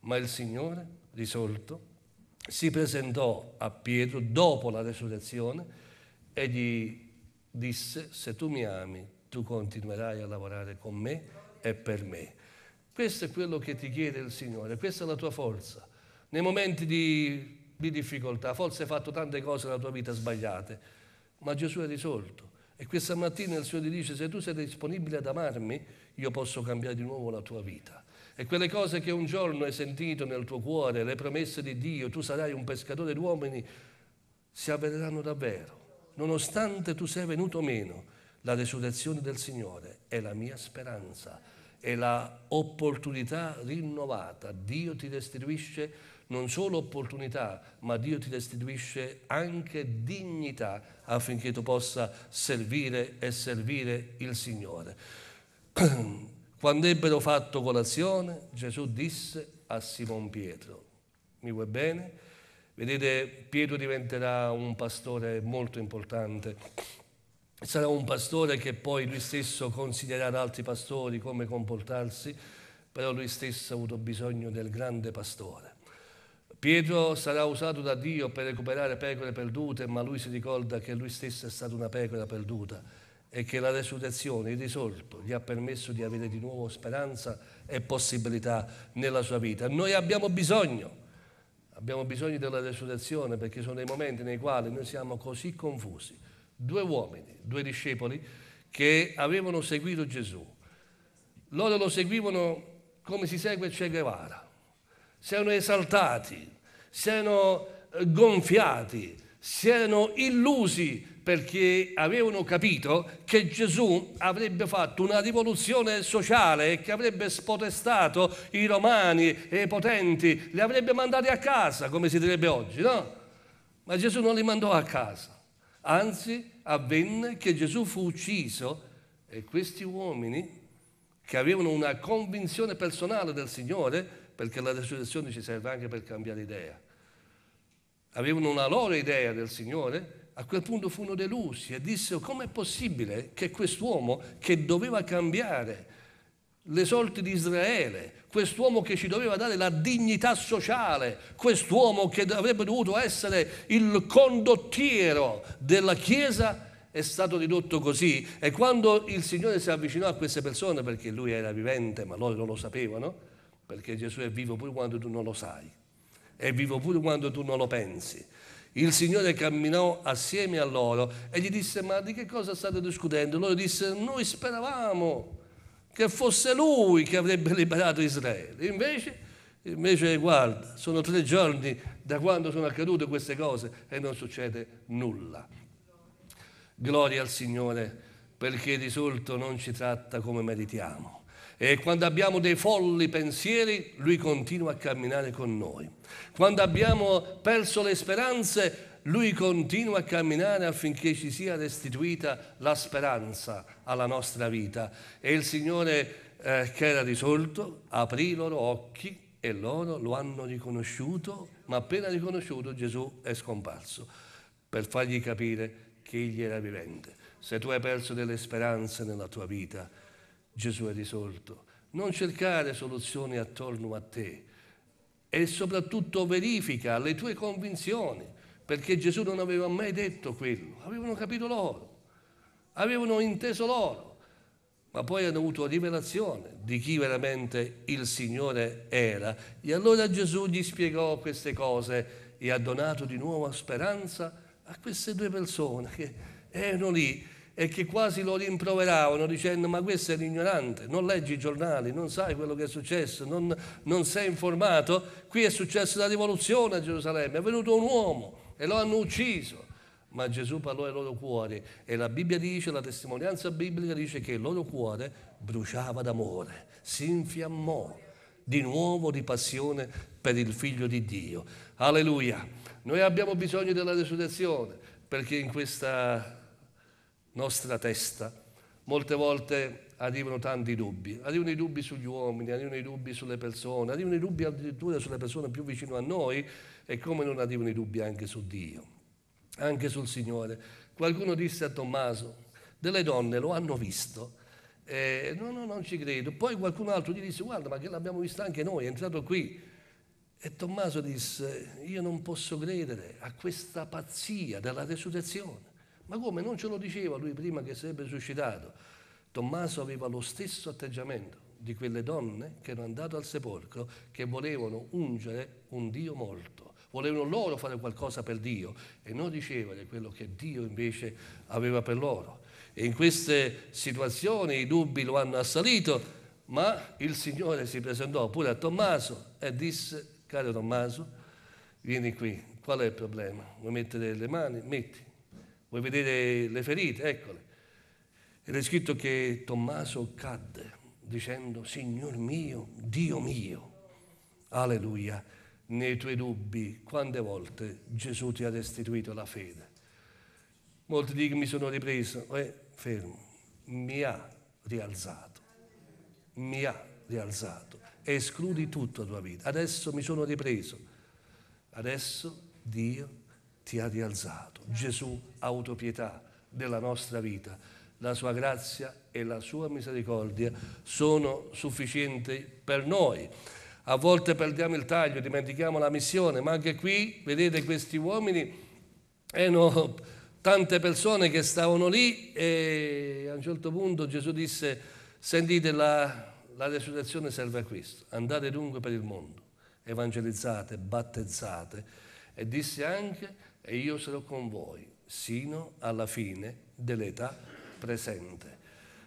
Ma il Signore, risolto, si presentò a Pietro dopo la resurrezione e gli disse, se tu mi ami, tu continuerai a lavorare con me e per me. Questo è quello che ti chiede il Signore, questa è la tua forza. Nei momenti di, di difficoltà, forse hai fatto tante cose nella tua vita sbagliate, ma Gesù è risolto. E questa mattina il Signore ti dice, se tu sei disponibile ad amarmi, io posso cambiare di nuovo la tua vita. E quelle cose che un giorno hai sentito nel tuo cuore, le promesse di Dio, tu sarai un pescatore d'uomini, si avveriranno davvero, nonostante tu sia venuto meno. La resurrezione del Signore è la mia speranza, è l'opportunità rinnovata. Dio ti restituisce non solo opportunità, ma Dio ti restituisce anche dignità affinché tu possa servire e servire il Signore. Quando ebbero fatto colazione, Gesù disse a Simon Pietro, mi vuoi bene? Vedete, Pietro diventerà un pastore molto importante. Sarà un pastore che poi lui stesso consiglierà ad altri pastori come comportarsi, però lui stesso ha avuto bisogno del grande pastore. Pietro sarà usato da Dio per recuperare pecore perdute, ma lui si ricorda che lui stesso è stato una pecora perduta e che la resurrezione, il risorto, gli ha permesso di avere di nuovo speranza e possibilità nella sua vita. Noi abbiamo bisogno, abbiamo bisogno della resurrezione perché sono dei momenti nei quali noi siamo così confusi. Due uomini, due discepoli che avevano seguito Gesù. Loro lo seguivano come si segue Che Guevara. erano esaltati, si erano gonfiati, si erano illusi perché avevano capito che Gesù avrebbe fatto una rivoluzione sociale e che avrebbe spotestato i romani e i potenti, li avrebbe mandati a casa, come si direbbe oggi, no? Ma Gesù non li mandò a casa, anzi avvenne che Gesù fu ucciso e questi uomini che avevano una convinzione personale del Signore, perché la resurrezione ci serve anche per cambiare idea, avevano una loro idea del Signore a quel punto furono delusi e dissero com'è possibile che quest'uomo che doveva cambiare le sorti di Israele, quest'uomo che ci doveva dare la dignità sociale, quest'uomo che avrebbe dovuto essere il condottiero della Chiesa, è stato ridotto così. E quando il Signore si avvicinò a queste persone, perché lui era vivente, ma loro non lo sapevano, perché Gesù è vivo pure quando tu non lo sai, è vivo pure quando tu non lo pensi. Il Signore camminò assieme a loro e gli disse, ma di che cosa state discutendo? Loro disse, noi speravamo che fosse lui che avrebbe liberato Israele. Invece, invece guarda, sono tre giorni da quando sono accadute queste cose e non succede nulla. Gloria al Signore perché di solito non ci tratta come meritiamo e quando abbiamo dei folli pensieri, Lui continua a camminare con noi. Quando abbiamo perso le speranze, lui continua a camminare affinché ci sia restituita la speranza alla nostra vita. E il Signore eh, che era risolto aprì i loro occhi e loro lo hanno riconosciuto, ma appena riconosciuto Gesù è scomparso per fargli capire che egli era vivente. Se tu hai perso delle speranze nella tua vita, Gesù è risorto. Non cercare soluzioni attorno a te e soprattutto verifica le tue convinzioni, perché Gesù non aveva mai detto quello, avevano capito loro, avevano inteso loro, ma poi hanno avuto rivelazione di chi veramente il Signore era. E allora Gesù gli spiegò queste cose e ha donato di nuovo speranza a queste due persone che erano lì e che quasi lo rimproveravano dicendo ma questo è l'ignorante, non leggi i giornali, non sai quello che è successo, non, non sei informato, qui è successa la rivoluzione a Gerusalemme, è venuto un uomo e lo hanno ucciso. Ma Gesù parlò ai loro cuori e la Bibbia dice, la testimonianza biblica dice che il loro cuore bruciava d'amore, si infiammò di nuovo di passione per il figlio di Dio. Alleluia. Noi abbiamo bisogno della resurrezione perché in questa nostra testa, molte volte arrivano tanti dubbi. Arrivano i dubbi sugli uomini, arrivano i dubbi sulle persone, arrivano i dubbi addirittura sulle persone più vicine a noi e come non arrivano i dubbi anche su Dio, anche sul Signore. Qualcuno disse a Tommaso, delle donne lo hanno visto. Eh, no, no, non ci credo. Poi qualcun altro gli disse, guarda, ma che l'abbiamo visto anche noi, è entrato qui. E Tommaso disse, io non posso credere a questa pazzia della resurrezione. Ma come non ce lo diceva lui prima che sarebbe suscitato? Tommaso aveva lo stesso atteggiamento di quelle donne che erano andate al sepolcro, che volevano ungere un Dio morto, volevano loro fare qualcosa per Dio e non ricevere quello che Dio invece aveva per loro. E in queste situazioni i dubbi lo hanno assalito, ma il Signore si presentò pure a Tommaso e disse, caro Tommaso, vieni qui, qual è il problema? Vuoi mettere le mani? Metti Vuoi vedere le ferite? Eccole. Ed è scritto che Tommaso cadde dicendo, Signor mio, Dio mio, alleluia, nei tuoi dubbi, quante volte Gesù ti ha restituito la fede. Molti dicono mi sono ripreso, eh, fermo, mi ha rialzato, mi ha rialzato, escludi tutto la tua vita, adesso mi sono ripreso, adesso Dio ti ha rialzato. Gesù, autopietà della nostra vita, la sua grazia e la sua misericordia sono sufficienti per noi. A volte perdiamo il taglio, dimentichiamo la missione, ma anche qui, vedete, questi uomini erano tante persone che stavano lì e a un certo punto Gesù disse, sentite, la, la resurrezione serve a questo, andate dunque per il mondo, evangelizzate, battezzate e disse anche e io sarò con voi sino alla fine dell'età presente.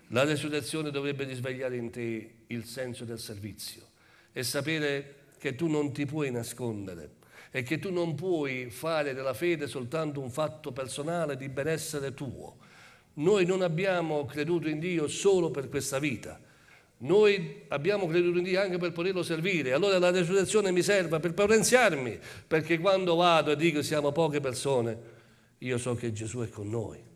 La resurrezione dovrebbe risvegliare in te il senso del servizio e sapere che tu non ti puoi nascondere e che tu non puoi fare della fede soltanto un fatto personale di benessere tuo. Noi non abbiamo creduto in Dio solo per questa vita, noi abbiamo creduto in Dio anche per poterlo servire, allora la resurrezione mi serve per potenziarmi, perché quando vado e dico siamo poche persone, io so che Gesù è con noi.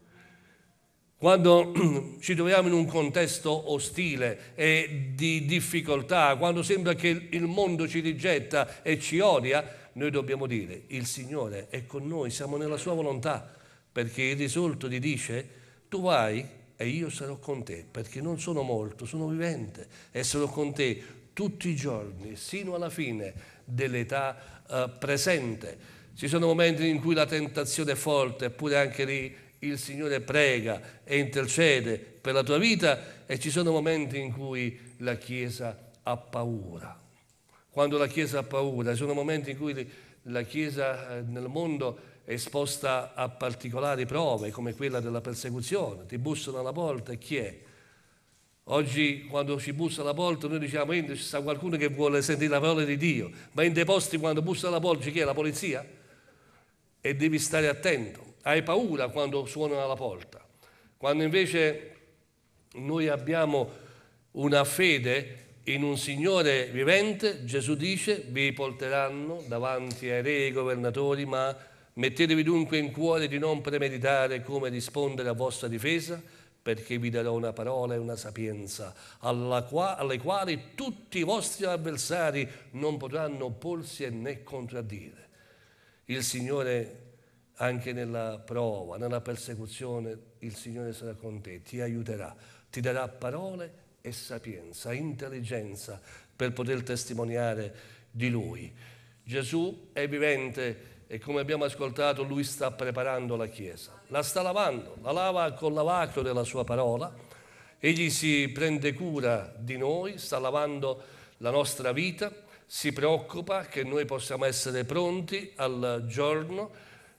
Quando ci troviamo in un contesto ostile e di difficoltà, quando sembra che il mondo ci rigetta e ci odia, noi dobbiamo dire il Signore è con noi, siamo nella sua volontà, perché il risolto ti dice tu vai e io sarò con te, perché non sono morto, sono vivente e sarò con te tutti i giorni, sino alla fine dell'età eh, presente. Ci sono momenti in cui la tentazione è forte, eppure anche lì il Signore prega e intercede per la tua vita e ci sono momenti in cui la Chiesa ha paura. Quando la Chiesa ha paura, ci sono momenti in cui la Chiesa eh, nel mondo esposta a particolari prove come quella della persecuzione, ti bussano alla porta e chi è? Oggi quando ci bussa alla porta noi diciamo entri, ci sta qualcuno che vuole sentire la parola di Dio, ma in dei posti quando bussa alla porta chi è? La polizia? E devi stare attento, hai paura quando suonano alla porta, quando invece noi abbiamo una fede in un Signore vivente, Gesù dice vi porteranno davanti ai re, ai governatori, ma Mettetevi dunque in cuore di non premeditare come rispondere a vostra difesa, perché vi darò una parola e una sapienza, qua, alle quali tutti i vostri avversari non potranno opporsi né contraddire. Il Signore, anche nella prova, nella persecuzione, il Signore sarà con te, ti aiuterà, ti darà parole e sapienza, intelligenza per poter testimoniare di Lui. Gesù è vivente e come abbiamo ascoltato lui sta preparando la Chiesa, la sta lavando, la lava con l'avacro della sua parola, egli si prende cura di noi, sta lavando la nostra vita, si preoccupa che noi possiamo essere pronti al giorno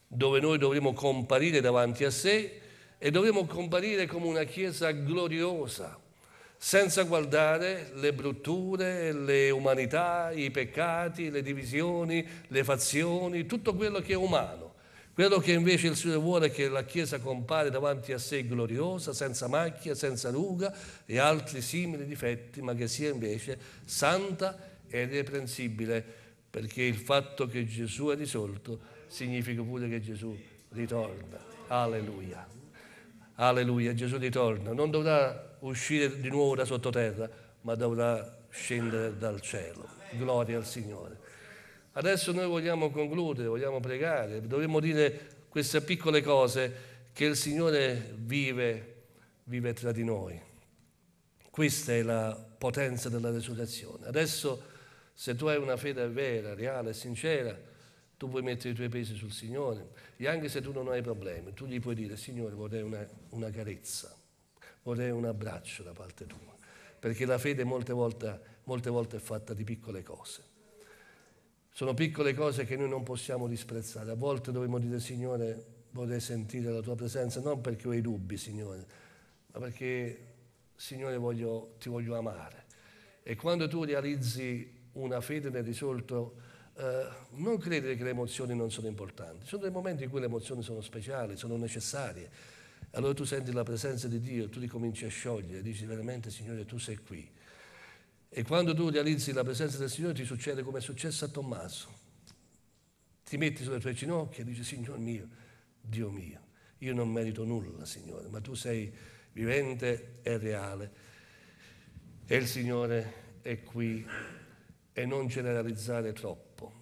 dove noi dovremo comparire davanti a sé e dovremo comparire come una Chiesa gloriosa, senza guardare le brutture, le umanità, i peccati, le divisioni, le fazioni, tutto quello che è umano. Quello che invece il Signore vuole è che la Chiesa compare davanti a sé gloriosa, senza macchia, senza ruga e altri simili difetti, ma che sia invece santa e irreprensibile, perché il fatto che Gesù è risolto significa pure che Gesù ritorna. Alleluia. Alleluia, Gesù ritorna. Non dovrà uscire di nuovo da sottoterra, ma dovrà scendere dal cielo. Gloria al Signore. Adesso noi vogliamo concludere, vogliamo pregare, dovremmo dire queste piccole cose che il Signore vive, vive tra di noi. Questa è la potenza della resurrezione. Adesso, se tu hai una fede vera, reale, sincera, tu puoi mettere i tuoi pesi sul Signore e anche se tu non hai problemi, tu gli puoi dire, Signore, vorrei una, una carezza, vorrei un abbraccio da parte tua, perché la fede molte volte, molte volte è fatta di piccole cose. Sono piccole cose che noi non possiamo disprezzare. A volte dobbiamo dire, Signore, vorrei sentire la tua presenza, non perché ho i dubbi, Signore, ma perché, Signore, voglio, ti voglio amare. E quando tu realizzi una fede nel risolto, eh, non credere che le emozioni non sono importanti. Sono dei momenti in cui le emozioni sono speciali, sono necessarie allora tu senti la presenza di Dio, tu li cominci a sciogliere, dici veramente Signore tu sei qui. E quando tu realizzi la presenza del Signore ti succede come è successo a Tommaso. Ti metti sulle tue ginocchia e dici Signore mio, Dio mio, io non merito nulla Signore, ma tu sei vivente e reale. E il Signore è qui e non generalizzare troppo.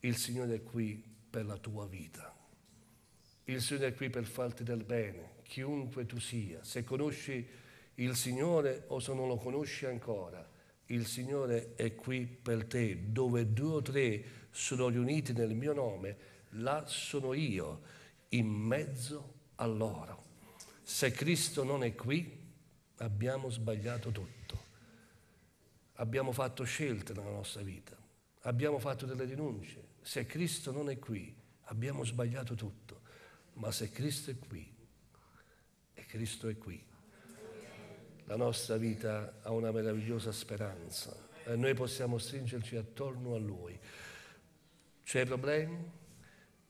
Il Signore è qui per la tua vita. Il Signore è qui per farti del bene, chiunque tu sia, se conosci il Signore o se non lo conosci ancora, il Signore è qui per te, dove due o tre sono riuniti nel mio nome, là sono io, in mezzo a loro. Se Cristo non è qui, abbiamo sbagliato tutto. Abbiamo fatto scelte nella nostra vita, abbiamo fatto delle rinunce. Se Cristo non è qui, abbiamo sbagliato tutto. Ma se Cristo è qui, Cristo è qui. La nostra vita ha una meravigliosa speranza e noi possiamo stringerci attorno a Lui. C'è problemi?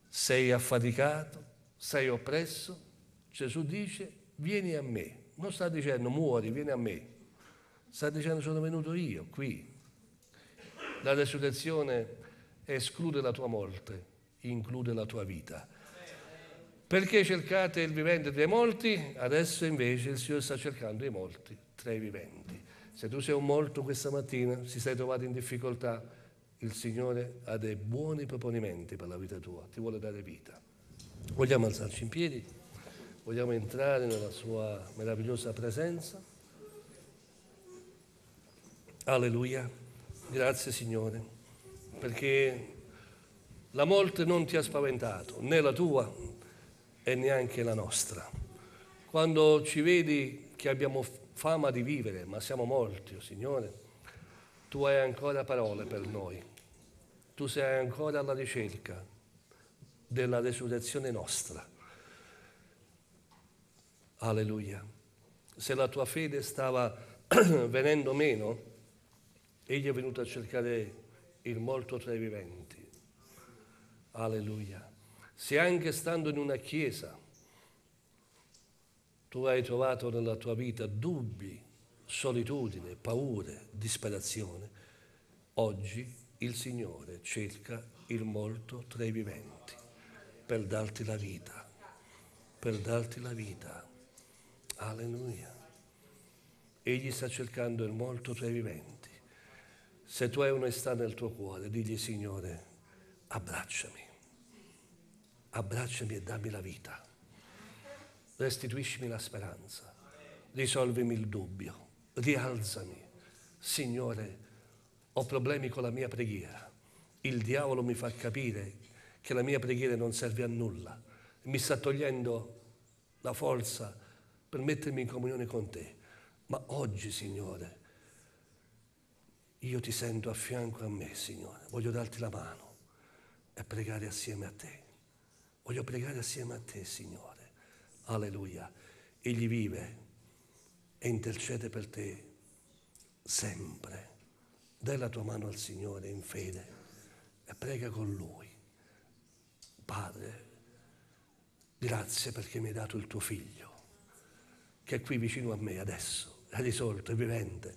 Sei affaticato? Sei oppresso? Gesù dice vieni a me. Non sta dicendo muori, vieni a me. Sta dicendo sono venuto io qui. La resurrezione esclude la tua morte, include la tua vita. Perché cercate il vivente tra i morti? Adesso invece il Signore sta cercando i morti tra i viventi. Se tu sei un morto questa mattina, si sei trovato in difficoltà, il Signore ha dei buoni proponimenti per la vita tua, ti vuole dare vita. Vogliamo alzarci in piedi? Vogliamo entrare nella sua meravigliosa presenza? Alleluia. Grazie Signore, perché la morte non ti ha spaventato, né la tua, e neanche la nostra. Quando ci vedi che abbiamo fama di vivere, ma siamo morti, oh Signore, tu hai ancora parole per noi, tu sei ancora alla ricerca della resurrezione nostra. Alleluia. Se la tua fede stava venendo meno, egli è venuto a cercare il morto tra i viventi. Alleluia se anche stando in una chiesa tu hai trovato nella tua vita dubbi, solitudine, paure, disperazione, oggi il Signore cerca il morto tra i viventi per darti la vita, per darti la vita. Alleluia. Egli sta cercando il morto tra i viventi. Se tu hai onestà nel tuo cuore, digli Signore, abbracciami abbracciami e dammi la vita, restituiscimi la speranza, risolvimi il dubbio, rialzami. Signore, ho problemi con la mia preghiera. Il diavolo mi fa capire che la mia preghiera non serve a nulla. Mi sta togliendo la forza per mettermi in comunione con te. Ma oggi, Signore, io ti sento a fianco a me, Signore. Voglio darti la mano e pregare assieme a te. Voglio pregare assieme a te, Signore. Alleluia. Egli vive e intercede per te sempre. Dai la tua mano al Signore in fede e prega con Lui. Padre, grazie perché mi hai dato il tuo figlio, che è qui vicino a me adesso, è risolto, è vivente.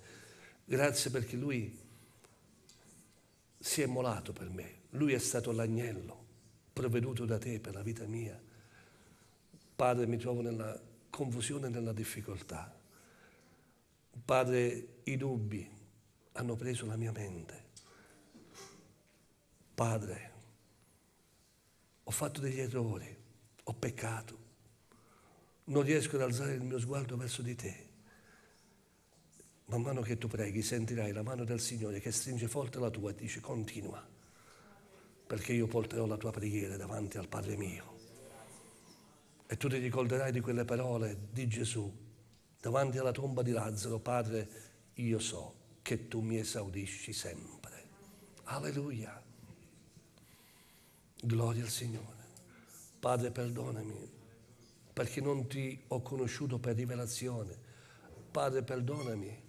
Grazie perché Lui si è molato per me, Lui è stato l'agnello provveduto da te per la vita mia. Padre, mi trovo nella confusione e nella difficoltà. Padre, i dubbi hanno preso la mia mente. Padre, ho fatto degli errori, ho peccato, non riesco ad alzare il mio sguardo verso di te. Man mano che tu preghi sentirai la mano del Signore che stringe forte la tua e dice continua perché io porterò la tua preghiera davanti al Padre mio. E tu ti ricorderai di quelle parole di Gesù davanti alla tomba di Lazzaro, Padre, io so che tu mi esaudisci sempre. Alleluia. Gloria al Signore. Padre, perdonami perché non ti ho conosciuto per rivelazione. Padre, perdonami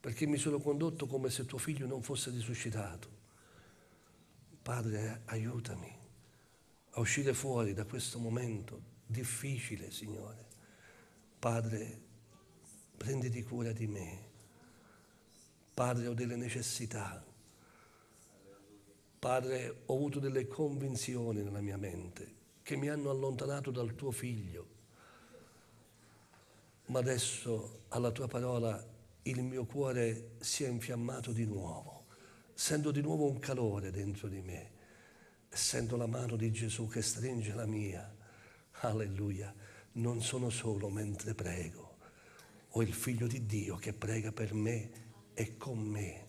perché mi sono condotto come se tuo figlio non fosse risuscitato. Padre, aiutami a uscire fuori da questo momento difficile, Signore. Padre, prenditi cura di me. Padre, ho delle necessità. Padre, ho avuto delle convinzioni nella mia mente che mi hanno allontanato dal tuo figlio. Ma adesso alla tua parola il mio cuore si è infiammato di nuovo sento di nuovo un calore dentro di me e sento la mano di Gesù che stringe la mia. Alleluia, non sono solo mentre prego, ho il figlio di Dio che prega per me e con me.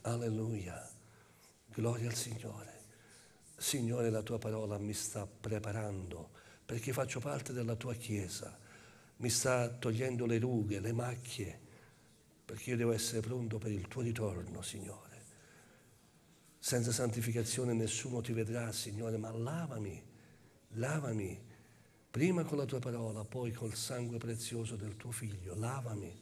Alleluia, gloria al Signore. Signore, la tua parola mi sta preparando perché faccio parte della tua Chiesa, mi sta togliendo le rughe, le macchie, perché io devo essere pronto per il tuo ritorno, Signore. Senza santificazione nessuno ti vedrà, Signore, ma lavami, lavami, prima con la tua parola, poi col sangue prezioso del tuo figlio, lavami,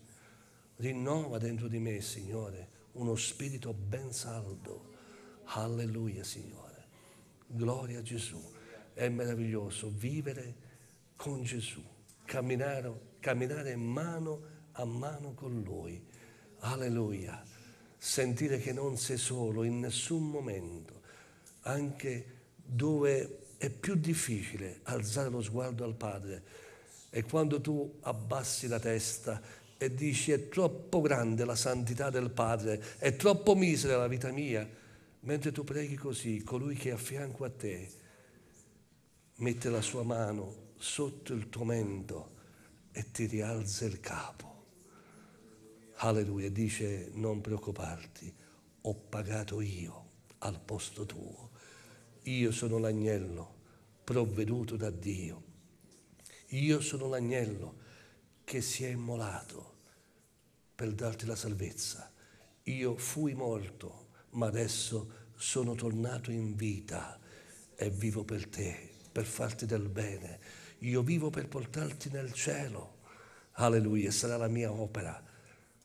rinnova dentro di me, Signore, uno spirito ben saldo. Alleluia, Signore. Gloria a Gesù. È meraviglioso vivere con Gesù, camminare, camminare mano a mano con Lui. Alleluia sentire che non sei solo in nessun momento, anche dove è più difficile alzare lo sguardo al Padre. E quando tu abbassi la testa e dici è troppo grande la santità del Padre, è troppo misera la vita mia, mentre tu preghi così, colui che è a fianco a te mette la sua mano sotto il tuo mento e ti rialza il capo. Alleluia, dice non preoccuparti, ho pagato io al posto tuo. Io sono l'agnello provveduto da Dio. Io sono l'agnello che si è immolato per darti la salvezza. Io fui morto, ma adesso sono tornato in vita e vivo per te, per farti del bene. Io vivo per portarti nel cielo. Alleluia, sarà la mia opera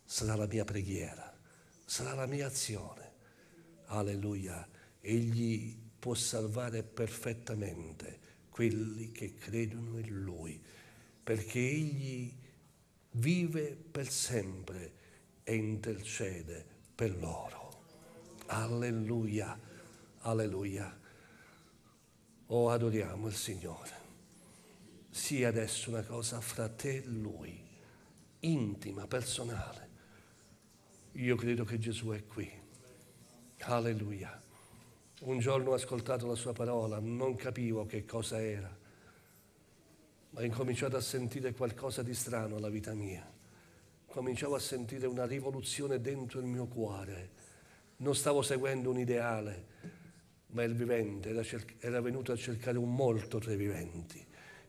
sarà la mia preghiera, sarà la mia azione. Alleluia. Egli può salvare perfettamente quelli che credono in Lui, perché Egli vive per sempre e intercede per loro. Alleluia, alleluia. Oh, adoriamo il Signore. Sia adesso una cosa fra te e Lui, intima, personale. Io credo che Gesù è qui. Alleluia. Un giorno ho ascoltato la sua parola, non capivo che cosa era, ma ho incominciato a sentire qualcosa di strano alla vita mia. Cominciavo a sentire una rivoluzione dentro il mio cuore. Non stavo seguendo un ideale, ma il vivente era, cer- era venuto a cercare un molto tra i viventi.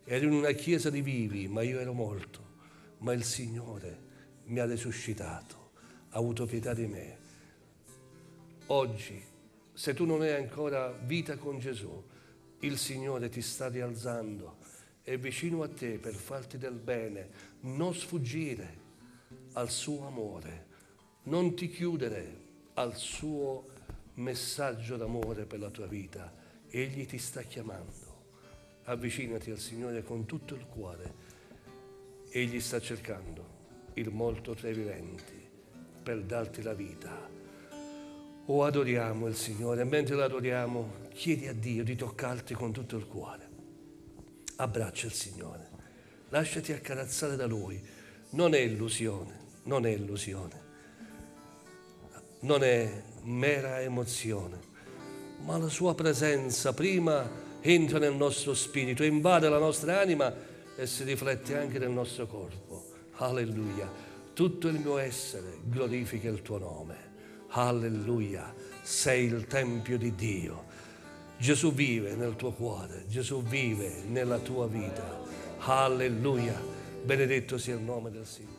Ero in una chiesa di vivi, ma io ero morto. Ma il Signore mi ha resuscitato ha avuto pietà di me. Oggi, se tu non hai ancora vita con Gesù, il Signore ti sta rialzando, è vicino a te per farti del bene. Non sfuggire al suo amore, non ti chiudere al suo messaggio d'amore per la tua vita. Egli ti sta chiamando. Avvicinati al Signore con tutto il cuore. Egli sta cercando il molto tra i viventi per darti la vita. O adoriamo il Signore e mentre adoriamo chiedi a Dio di toccarti con tutto il cuore. Abbraccia il Signore, lasciati accarezzare da Lui. Non è illusione, non è illusione, non è mera emozione, ma la Sua presenza prima entra nel nostro spirito, invade la nostra anima e si riflette anche nel nostro corpo. Alleluia tutto il mio essere glorifica il tuo nome. Alleluia, sei il Tempio di Dio. Gesù vive nel tuo cuore, Gesù vive nella tua vita. Alleluia, benedetto sia il nome del Signore.